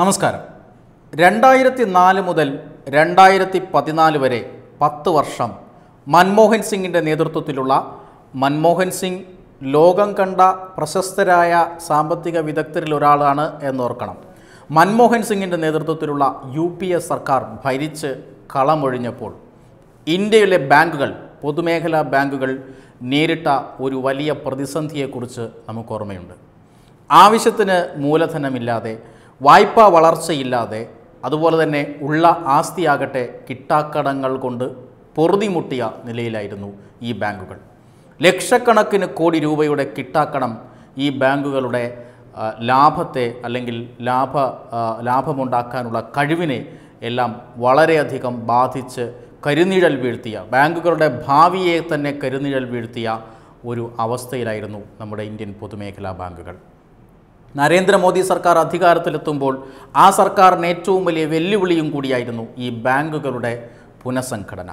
നമസ്കാരം രണ്ടായിരത്തി നാല് മുതൽ രണ്ടായിരത്തി പതിനാല് വരെ പത്ത് വർഷം മൻമോഹൻ സിംഗിൻ്റെ നേതൃത്വത്തിലുള്ള മൻമോഹൻ സിംഗ് ലോകം കണ്ട പ്രശസ്തരായ സാമ്പത്തിക വിദഗ്ധരിൽ ഒരാളാണ് എന്നോർക്കണം മൻമോഹൻ സിംഗിൻ്റെ നേതൃത്വത്തിലുള്ള യു പി എ സർക്കാർ ഭരിച്ച് കളമൊഴിഞ്ഞപ്പോൾ ഇന്ത്യയിലെ ബാങ്കുകൾ പൊതുമേഖലാ ബാങ്കുകൾ നേരിട്ട ഒരു വലിയ പ്രതിസന്ധിയെക്കുറിച്ച് നമുക്ക് ഓർമ്മയുണ്ട് ആവശ്യത്തിന് മൂലധനമില്ലാതെ വായ്പാ വളർച്ചയില്ലാതെ അതുപോലെ തന്നെ ഉള്ള ആസ്തിയാകട്ടെ കിട്ടാക്കടങ്ങൾ കൊണ്ട് പൊറുതിമുട്ടിയ നിലയിലായിരുന്നു ഈ ബാങ്കുകൾ ലക്ഷക്കണക്കിന് കോടി രൂപയുടെ കിട്ടാക്കടം ഈ ബാങ്കുകളുടെ ലാഭത്തെ അല്ലെങ്കിൽ ലാഭ ലാഭമുണ്ടാക്കാനുള്ള കഴിവിനെ എല്ലാം വളരെയധികം ബാധിച്ച് കരുനിഴൽ വീഴ്ത്തിയ ബാങ്കുകളുടെ ഭാവിയെ തന്നെ കരുനിഴൽ വീഴ്ത്തിയ ഒരു അവസ്ഥയിലായിരുന്നു നമ്മുടെ ഇന്ത്യൻ പൊതുമേഖലാ ബാങ്കുകൾ നരേന്ദ്രമോദി സർക്കാർ അധികാരത്തിലെത്തുമ്പോൾ ആ സർക്കാരിന് ഏറ്റവും വലിയ വെല്ലുവിളിയും കൂടിയായിരുന്നു ഈ ബാങ്കുകളുടെ പുനഃസംഘടന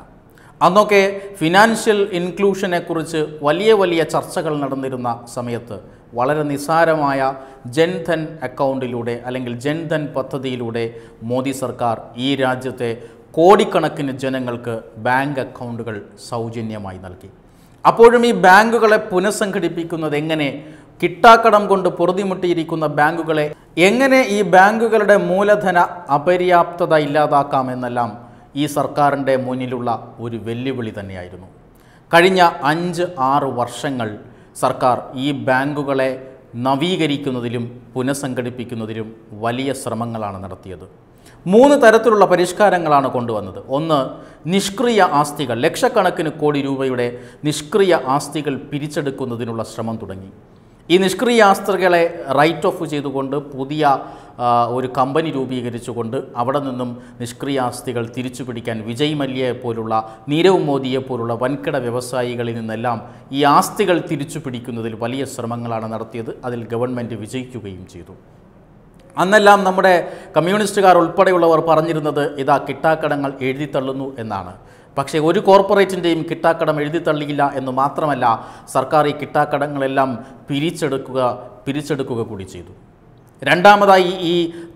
അന്നൊക്കെ ഫിനാൻഷ്യൽ ഇൻക്ലൂഷനെക്കുറിച്ച് വലിയ വലിയ ചർച്ചകൾ നടന്നിരുന്ന സമയത്ത് വളരെ നിസ്സാരമായ ജൻധൻ അക്കൗണ്ടിലൂടെ അല്ലെങ്കിൽ ജൻധൻ പദ്ധതിയിലൂടെ മോദി സർക്കാർ ഈ രാജ്യത്തെ കോടിക്കണക്കിന് ജനങ്ങൾക്ക് ബാങ്ക് അക്കൗണ്ടുകൾ സൗജന്യമായി നൽകി അപ്പോഴും ഈ ബാങ്കുകളെ പുനഃസംഘടിപ്പിക്കുന്നത് എങ്ങനെ കിട്ടാക്കടം കൊണ്ട് പൊറുതിമുട്ടിയിരിക്കുന്ന ബാങ്കുകളെ എങ്ങനെ ഈ ബാങ്കുകളുടെ മൂലധന അപര്യാപ്തത ഇല്ലാതാക്കാമെന്നെല്ലാം ഈ സർക്കാരിൻ്റെ മുന്നിലുള്ള ഒരു വെല്ലുവിളി തന്നെയായിരുന്നു കഴിഞ്ഞ അഞ്ച് ആറ് വർഷങ്ങൾ സർക്കാർ ഈ ബാങ്കുകളെ നവീകരിക്കുന്നതിലും പുനഃസംഘടിപ്പിക്കുന്നതിലും വലിയ ശ്രമങ്ങളാണ് നടത്തിയത് മൂന്ന് തരത്തിലുള്ള പരിഷ്കാരങ്ങളാണ് കൊണ്ടുവന്നത് ഒന്ന് നിഷ്ക്രിയ ആസ്തികൾ ലക്ഷക്കണക്കിന് കോടി രൂപയുടെ നിഷ്ക്രിയ ആസ്തികൾ പിരിച്ചെടുക്കുന്നതിനുള്ള ശ്രമം തുടങ്ങി ഈ നിഷ്ക്രിയാസ്ത്രകളെ റൈറ്റ് ഓഫ് ചെയ്തുകൊണ്ട് പുതിയ ഒരു കമ്പനി രൂപീകരിച്ചുകൊണ്ട് അവിടെ നിന്നും നിഷ്ക്രിയാസ്തികൾ തിരിച്ചു പിടിക്കാൻ വിജയ് മല്യയെ പോലുള്ള നീരവ് മോദിയെ പോലുള്ള വൻകിട വ്യവസായികളിൽ നിന്നെല്ലാം ഈ ആസ്തികൾ തിരിച്ചു പിടിക്കുന്നതിൽ വലിയ ശ്രമങ്ങളാണ് നടത്തിയത് അതിൽ ഗവൺമെൻറ് വിജയിക്കുകയും ചെയ്തു അന്നെല്ലാം നമ്മുടെ കമ്മ്യൂണിസ്റ്റുകാർ ഉൾപ്പെടെയുള്ളവർ പറഞ്ഞിരുന്നത് ഇതാ കിട്ടാക്കടങ്ങൾ എഴുതിത്തള്ളുന്നു എന്നാണ് പക്ഷേ ഒരു കോർപ്പറേറ്റിൻ്റെയും കിട്ടാക്കടം എഴുതിത്തള്ളിയില്ല എന്ന് മാത്രമല്ല സർക്കാർ ഈ കിട്ടാക്കടങ്ങളെല്ലാം പിരിച്ചെടുക്കുക പിരിച്ചെടുക്കുക കൂടി ചെയ്തു രണ്ടാമതായി ഈ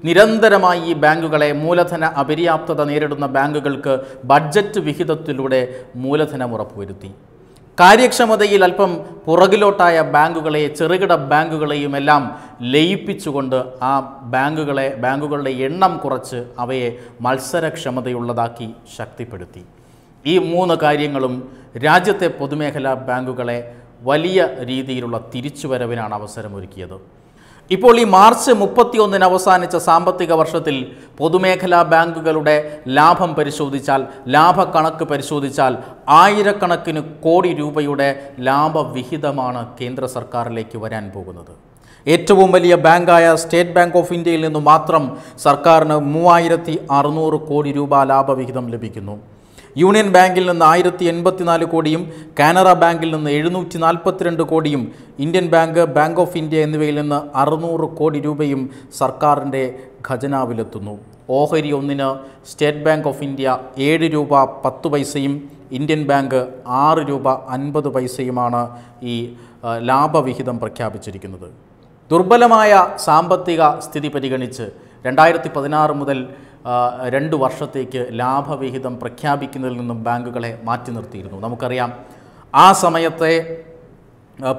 നിരന്തരമായി ഈ ബാങ്കുകളെ മൂലധന അപര്യാപ്തത നേരിടുന്ന ബാങ്കുകൾക്ക് ബഡ്ജറ്റ് വിഹിതത്തിലൂടെ മൂലധനം ഉറപ്പുവരുത്തി കാര്യക്ഷമതയിൽ അല്പം പുറകിലോട്ടായ ബാങ്കുകളെ ചെറുകിട ബാങ്കുകളെയും എല്ലാം ലയിപ്പിച്ചുകൊണ്ട് ആ ബാങ്കുകളെ ബാങ്കുകളുടെ എണ്ണം കുറച്ച് അവയെ മത്സരക്ഷമതയുള്ളതാക്കി ശക്തിപ്പെടുത്തി ഈ മൂന്ന് കാര്യങ്ങളും രാജ്യത്തെ പൊതുമേഖലാ ബാങ്കുകളെ വലിയ രീതിയിലുള്ള തിരിച്ചുവരവിനാണ് അവസരമൊരുക്കിയത് ഇപ്പോൾ ഈ മാർച്ച് മുപ്പത്തിയൊന്നിന് അവസാനിച്ച സാമ്പത്തിക വർഷത്തിൽ പൊതുമേഖലാ ബാങ്കുകളുടെ ലാഭം പരിശോധിച്ചാൽ ലാഭക്കണക്ക് പരിശോധിച്ചാൽ ആയിരക്കണക്കിന് കോടി രൂപയുടെ ലാഭവിഹിതമാണ് കേന്ദ്ര സർക്കാരിലേക്ക് വരാൻ പോകുന്നത് ഏറ്റവും വലിയ ബാങ്കായ സ്റ്റേറ്റ് ബാങ്ക് ഓഫ് ഇന്ത്യയിൽ നിന്നും മാത്രം സർക്കാരിന് മൂവായിരത്തി കോടി രൂപ ലാഭവിഹിതം ലഭിക്കുന്നു യൂണിയൻ ബാങ്കിൽ നിന്ന് ആയിരത്തി എൺപത്തിനാല് കോടിയും കാനറ ബാങ്കിൽ നിന്ന് എഴുന്നൂറ്റി നാൽപ്പത്തിരണ്ട് കോടിയും Indian bank bank of India എന്നിവയിൽ നിന്ന് അറുന്നൂറ് കോടി രൂപയും സർക്കാരിൻ്റെ ഖജനാവിലെത്തുന്നു ഓഹരി ഒന്നിന് സ്റ്റേറ്റ് ബാങ്ക് ഓഫ് ഇന്ത്യ ഏഴ് രൂപ പത്ത് പൈസയും ഇന്ത്യൻ ബാങ്ക് ആറ് രൂപ അൻപത് പൈസയുമാണ് ഈ ലാഭവിഹിതം പ്രഖ്യാപിച്ചിരിക്കുന്നത് ദുർബലമായ സാമ്പത്തിക സ്ഥിതി പരിഗണിച്ച് രണ്ടായിരത്തി പതിനാറ് മുതൽ രണ്ട് വർഷത്തേക്ക് ലാഭവിഹിതം പ്രഖ്യാപിക്കുന്നതിൽ നിന്നും ബാങ്കുകളെ മാറ്റി നിർത്തിയിരുന്നു നമുക്കറിയാം ആ സമയത്തെ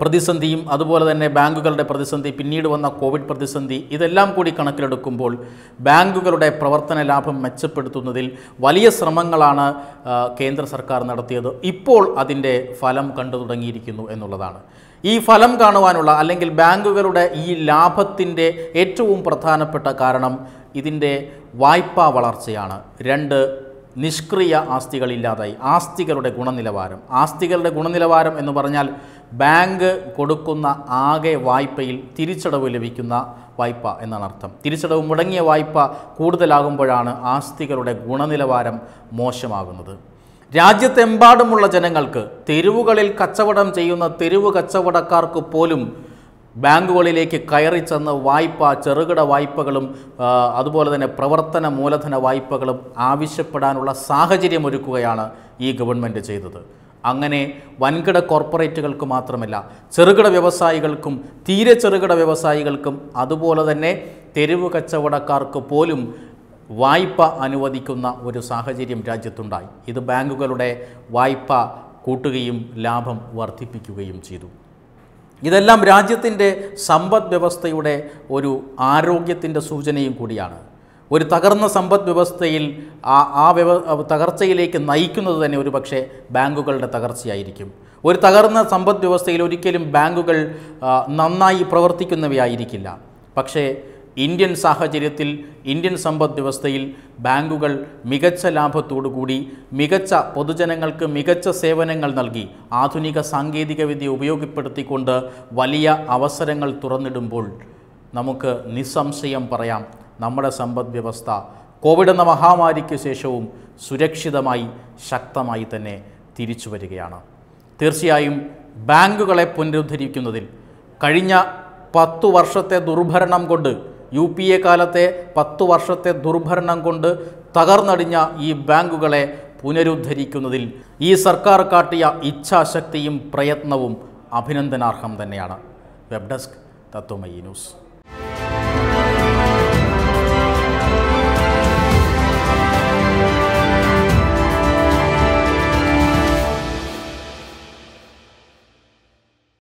പ്രതിസന്ധിയും അതുപോലെ തന്നെ ബാങ്കുകളുടെ പ്രതിസന്ധി പിന്നീട് വന്ന കോവിഡ് പ്രതിസന്ധി ഇതെല്ലാം കൂടി കണക്കിലെടുക്കുമ്പോൾ ബാങ്കുകളുടെ പ്രവർത്തന ലാഭം മെച്ചപ്പെടുത്തുന്നതിൽ വലിയ ശ്രമങ്ങളാണ് കേന്ദ്ര സർക്കാർ നടത്തിയത് ഇപ്പോൾ അതിൻ്റെ ഫലം കണ്ടു തുടങ്ങിയിരിക്കുന്നു എന്നുള്ളതാണ് ഈ ഫലം കാണുവാനുള്ള അല്ലെങ്കിൽ ബാങ്കുകളുടെ ഈ ലാഭത്തിൻ്റെ ഏറ്റവും പ്രധാനപ്പെട്ട കാരണം ഇതിൻ്റെ വായ്പാ വളർച്ചയാണ് രണ്ട് നിഷ്ക്രിയ ആസ്തികളില്ലാതായി ആസ്തികളുടെ ഗുണനിലവാരം ആസ്തികളുടെ ഗുണനിലവാരം എന്ന് പറഞ്ഞാൽ ബാങ്ക് കൊടുക്കുന്ന ആകെ വായ്പയിൽ തിരിച്ചടവ് ലഭിക്കുന്ന വായ്പ എന്നാണ് അർത്ഥം തിരിച്ചടവ് മുടങ്ങിയ വായ്പ കൂടുതലാകുമ്പോഴാണ് ആസ്തികളുടെ ഗുണനിലവാരം മോശമാകുന്നത് രാജ്യത്തെമ്പാടുമുള്ള ജനങ്ങൾക്ക് തെരുവുകളിൽ കച്ചവടം ചെയ്യുന്ന തെരുവ് കച്ചവടക്കാർക്ക് പോലും ബാങ്കുകളിലേക്ക് കയറി ചെന്ന് വായ്പ ചെറുകിട വായ്പകളും അതുപോലെ തന്നെ പ്രവർത്തന മൂലധന വായ്പകളും ആവശ്യപ്പെടാനുള്ള ഒരുക്കുകയാണ് ഈ ഗവൺമെൻറ് ചെയ്തത് അങ്ങനെ വൻകിട കോർപ്പറേറ്റുകൾക്ക് മാത്രമല്ല ചെറുകിട വ്യവസായികൾക്കും തീരെ ചെറുകിട വ്യവസായികൾക്കും അതുപോലെ തന്നെ തെരുവ് കച്ചവടക്കാർക്ക് പോലും വായ്പ അനുവദിക്കുന്ന ഒരു സാഹചര്യം രാജ്യത്തുണ്ടായി ഇത് ബാങ്കുകളുടെ വായ്പ കൂട്ടുകയും ലാഭം വർദ്ധിപ്പിക്കുകയും ചെയ്തു ഇതെല്ലാം രാജ്യത്തിൻ്റെ സമ്പദ് വ്യവസ്ഥയുടെ ഒരു ആരോഗ്യത്തിൻ്റെ സൂചനയും കൂടിയാണ് ഒരു തകർന്ന സമ്പദ് വ്യവസ്ഥയിൽ ആ ആ വ്യവ തകർച്ചയിലേക്ക് നയിക്കുന്നത് തന്നെ ഒരു പക്ഷേ ബാങ്കുകളുടെ തകർച്ചയായിരിക്കും ഒരു തകർന്ന സമ്പദ് വ്യവസ്ഥയിൽ ഒരിക്കലും ബാങ്കുകൾ നന്നായി പ്രവർത്തിക്കുന്നവയായിരിക്കില്ല പക്ഷേ ഇന്ത്യൻ സാഹചര്യത്തിൽ ഇന്ത്യൻ സമ്പദ് വ്യവസ്ഥയിൽ ബാങ്കുകൾ മികച്ച ലാഭത്തോടുകൂടി മികച്ച പൊതുജനങ്ങൾക്ക് മികച്ച സേവനങ്ങൾ നൽകി ആധുനിക സാങ്കേതികവിദ്യ ഉപയോഗപ്പെടുത്തിക്കൊണ്ട് വലിയ അവസരങ്ങൾ തുറന്നിടുമ്പോൾ നമുക്ക് നിസ്സംശയം പറയാം നമ്മുടെ സമ്പദ് വ്യവസ്ഥ കോവിഡ് എന്ന മഹാമാരിക്ക് ശേഷവും സുരക്ഷിതമായി ശക്തമായി തന്നെ തിരിച്ചു വരികയാണ് തീർച്ചയായും ബാങ്കുകളെ പുനരുദ്ധരിക്കുന്നതിൽ കഴിഞ്ഞ പത്തു വർഷത്തെ ദുർഭരണം കൊണ്ട് യു പി എ കാലത്തെ പത്ത് വർഷത്തെ ദുർഭരണം കൊണ്ട് തകർന്നടിഞ്ഞ ഈ ബാങ്കുകളെ പുനരുദ്ധരിക്കുന്നതിൽ ഈ സർക്കാർ കാട്ടിയ ഇച്ഛാശക്തിയും പ്രയത്നവും അഭിനന്ദനാർഹം തന്നെയാണ് വെബ് ഡെസ്ക് തത്വമയി ന്യൂസ്